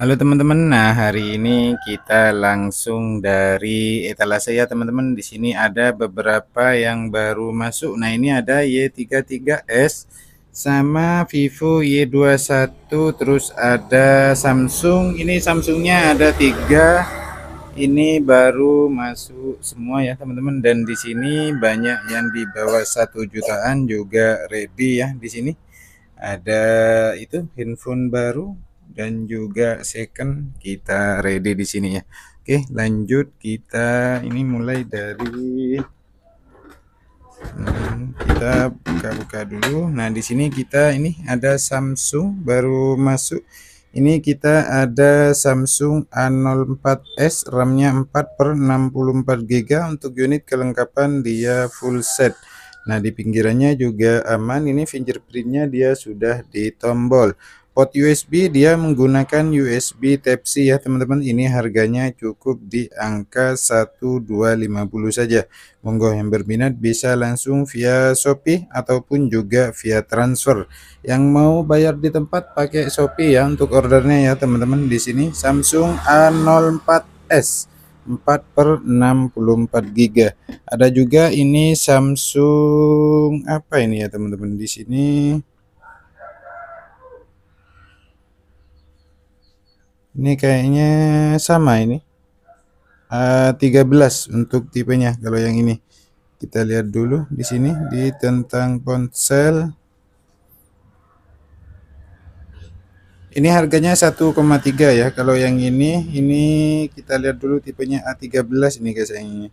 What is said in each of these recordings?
Halo teman-teman. Nah, hari ini kita langsung dari etalase ya teman-teman. Di sini ada beberapa yang baru masuk. Nah, ini ada Y33S sama Vivo Y21 terus ada Samsung. Ini Samsungnya ada tiga ini baru masuk semua ya teman-teman dan di sini banyak yang di bawah satu jutaan juga ready ya di sini ada itu handphone baru dan juga second kita ready di sini ya. Oke, lanjut kita ini mulai dari hmm, kita buka-buka dulu. Nah, di sini kita ini ada Samsung baru masuk. Ini kita ada Samsung A04s RAM-nya 4 per 64GB untuk unit kelengkapan dia full set. Nah di pinggirannya juga aman ini fingerprintnya dia sudah ditombol port USB dia menggunakan USB Type-C ya teman-teman ini harganya cukup di angka 1250 saja monggo yang berminat bisa langsung via Shopee ataupun juga via transfer yang mau bayar di tempat pakai Shopee ya untuk ordernya ya teman-teman di sini Samsung A04s 4 per 64 giga ada juga ini Samsung apa ini ya teman-teman di sini Ini kayaknya sama ini. Uh, eh, 13 untuk tipenya kalau yang ini. Kita lihat dulu di sini di tentang ponsel. Ini harganya 1,3 ya. Kalau yang ini ini kita lihat dulu tipenya A13 ini guys yang ini.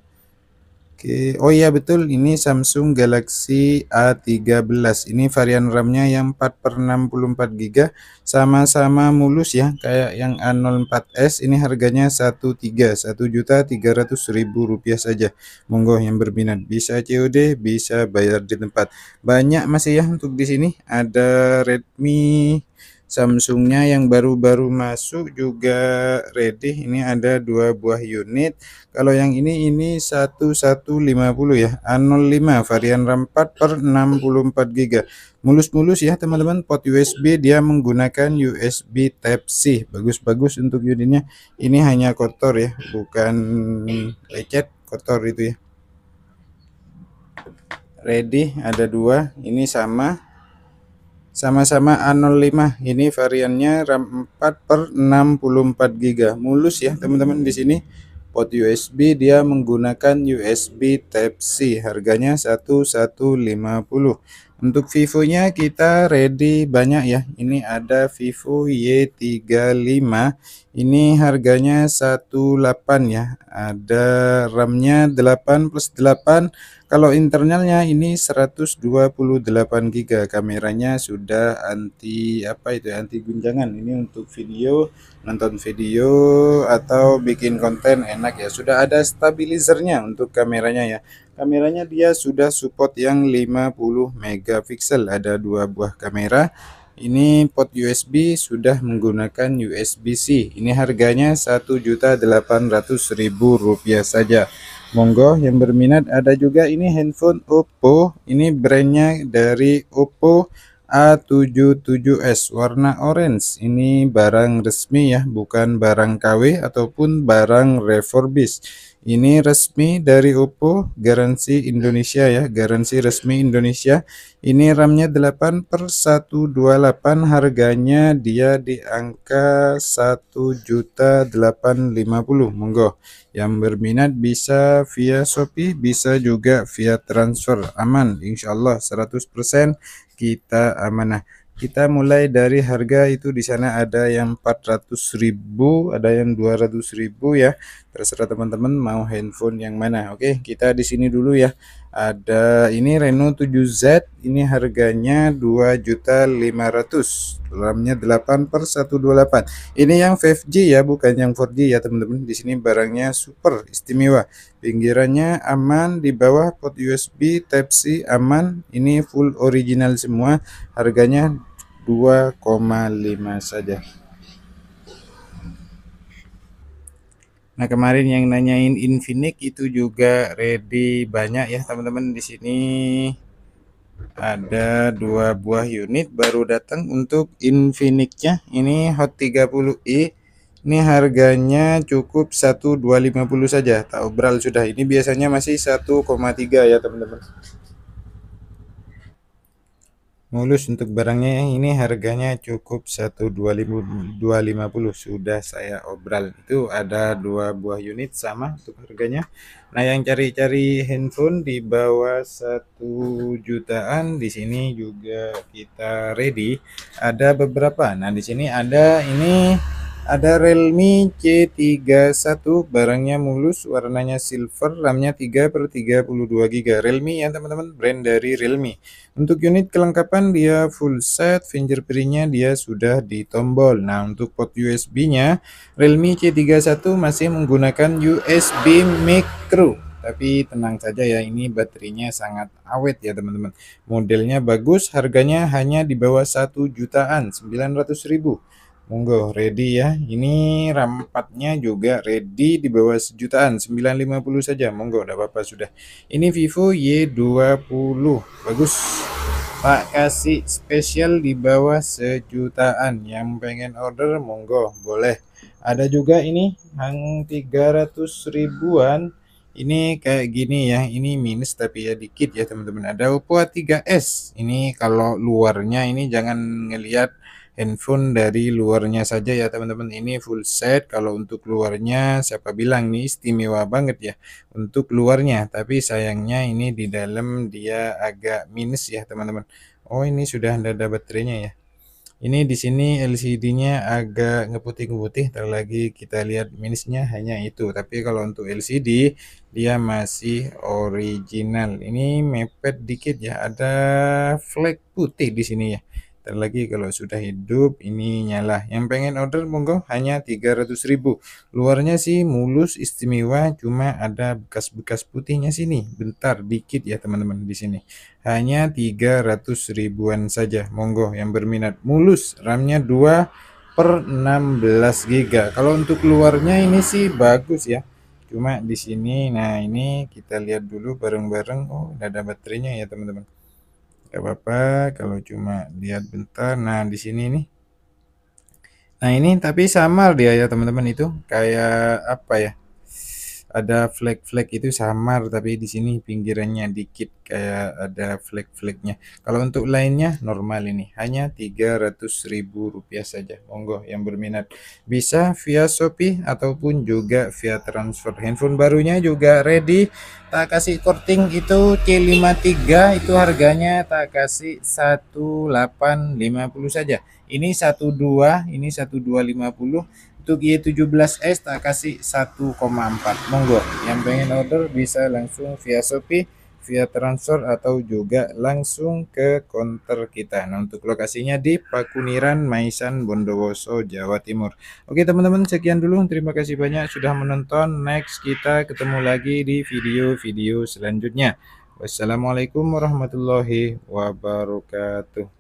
Oke, oh iya betul ini Samsung Galaxy A13. Ini varian RAM-nya yang 4 per 64 GB sama-sama mulus ya kayak yang A04s ini harganya 13 rupiah saja. Monggo yang berminat bisa COD, bisa bayar di tempat. Banyak masih ya untuk di sini ada Redmi Samsungnya yang baru-baru masuk juga ready ini ada dua buah unit kalau yang ini ini 1150 ya A05 varian RAM 4 per 64 GB mulus-mulus ya teman-teman port USB dia menggunakan USB Type C bagus-bagus untuk unitnya ini hanya kotor ya bukan lecet kotor itu ya ready ada dua ini sama sama-sama A05 ini variannya RAM 4 per 64 GB mulus ya teman-teman di sini port USB dia menggunakan USB Type C harganya 1150 untuk Vivo nya kita ready banyak ya ini ada Vivo Y35 ini harganya 18 ya ada RAM nya 8 plus 8 kalau internalnya ini 128 GB kameranya sudah anti apa itu ya, anti guncangan. Ini untuk video, nonton video atau bikin konten enak ya. Sudah ada stabilizernya untuk kameranya ya. Kameranya dia sudah support yang 50 megapiksel, ada dua buah kamera. Ini port USB sudah menggunakan USB-C. Ini harganya ribu rupiah saja monggo yang berminat ada juga ini handphone Oppo ini brandnya dari Oppo A77s warna orange ini barang resmi ya bukan barang KW ataupun barang refurbished ini resmi dari Oppo, garansi Indonesia ya, garansi resmi Indonesia. Ini RAM-nya 8 per 128, harganya dia di angka 1.850. Monggo, yang berminat bisa via Shopee, bisa juga via transfer. Aman, insyaallah 100% kita amanah. Kita mulai dari harga itu di sana ada yang 400.000, ada yang 200.000 ya. Terserah teman-teman mau handphone yang mana. Oke, kita di sini dulu ya. Ada ini Reno 7Z, ini harganya 2.500. RAM-nya 8 per 128. Ini yang 5G ya, bukan yang 4G ya teman-teman. Di sini barangnya super istimewa. Pinggirannya aman, di bawah port USB Type-C aman. Ini full original semua. Harganya 2,5 saja Nah kemarin yang nanyain Infinix itu juga ready banyak ya teman-teman di sini ada dua buah unit baru datang untuk infinix ya ini Hot 30i ini harganya cukup 1250 saja tak obral sudah ini biasanya masih 1,3 ya teman-teman mulus untuk barangnya ini harganya cukup 1250 sudah saya obral itu ada dua buah unit sama untuk harganya nah yang cari-cari handphone di bawah satu jutaan di sini juga kita ready ada beberapa nah di sini ada ini ada Realme C31 barangnya mulus warnanya silver RAM-nya 3 per 32GB Realme ya teman-teman brand dari Realme Untuk unit kelengkapan dia full set fingerprintnya dia sudah ditombol Nah untuk port USB nya Realme C31 masih menggunakan USB micro tapi tenang saja ya ini baterainya sangat awet ya teman-teman modelnya bagus harganya hanya di bawah 1 jutaan 900 ribu Monggo ready ya. Ini RAM juga ready di bawah sejutaan 950 saja. Monggo udah apa-apa sudah. Ini Vivo Y20. Bagus. Pak kasih spesial di bawah sejutaan. Yang pengen order monggo boleh. Ada juga ini hang 300 ribuan. Ini kayak gini ya. Ini minus tapi ya dikit ya teman-teman. Ada Oppo A3s. Ini kalau luarnya ini jangan ngelihat handphone dari luarnya saja ya teman-teman ini full set kalau untuk luarnya siapa bilang nih istimewa banget ya untuk luarnya tapi sayangnya ini di dalam dia agak minus ya teman-teman oh ini sudah ada baterainya ya ini di sini LCD-nya agak ngeputih-ngeputih terlagi kita lihat minusnya hanya itu tapi kalau untuk LCD dia masih original ini mepet dikit ya ada flag putih di sini ya lagi kalau sudah hidup ini nyala. Yang pengen order monggo hanya 300.000 Luarnya sih mulus istimewa cuma ada bekas-bekas putihnya sini. Bentar dikit ya teman-teman di sini. Hanya 300 ribuan saja. Monggo yang berminat. Mulus RAM-nya 2 per 16 GB. Kalau untuk luarnya ini sih bagus ya cuma di sini nah ini kita lihat dulu bareng-bareng oh ada baterainya ya teman-teman Gak apa-apa kalau cuma lihat bentar. Nah, di sini nih. Nah, ini tapi samar dia ya teman-teman itu. Kayak apa ya? ada flag-flag itu samar tapi di sini pinggirannya dikit kayak ada flag-flagnya. Kalau untuk lainnya normal ini hanya ribu rupiah saja. Monggo yang berminat bisa via Shopee ataupun juga via transfer. Handphone barunya juga ready. Tak kasih korting itu C53 itu harganya tak kasih 1850 saja. Ini 12, ini 1250 untuk Y17S tak kasih 1,4. Monggo, yang pengen order bisa langsung via Shopee, via transfer atau juga langsung ke konter kita. Nah, untuk lokasinya di Pakuniran, Maisan, Bondowoso, Jawa Timur. Oke, teman-teman, sekian dulu. Terima kasih banyak sudah menonton. Next kita ketemu lagi di video-video selanjutnya. Wassalamualaikum warahmatullahi wabarakatuh.